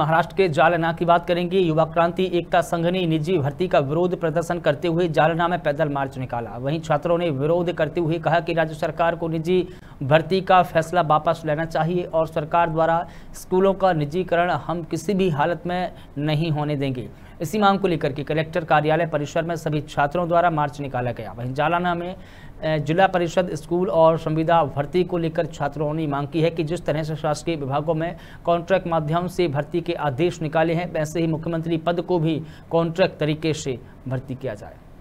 महाराष्ट्र के जालना की बात करेंगे युवा क्रांति एकता संघ ने निजी भर्ती का विरोध प्रदर्शन करते हुए जालना में पैदल मार्च निकाला वहीं छात्रों ने विरोध करते हुए कहा कि राज्य सरकार को निजी भर्ती का फैसला वापस लेना चाहिए और सरकार द्वारा स्कूलों का निजीकरण हम किसी भी हालत में नहीं होने देंगे इसी मांग को लेकर के कलेक्टर कार्यालय परिसर में सभी छात्रों द्वारा मार्च निकाला गया वहीं जालाना में जिला परिषद स्कूल और संविदा भर्ती को लेकर छात्रों ने मांग की है कि जिस तरह से शासकीय विभागों में कॉन्ट्रैक्ट माध्यम से भर्ती के आदेश निकाले हैं वैसे ही मुख्यमंत्री पद को भी कॉन्ट्रैक्ट तरीके से भर्ती किया जाए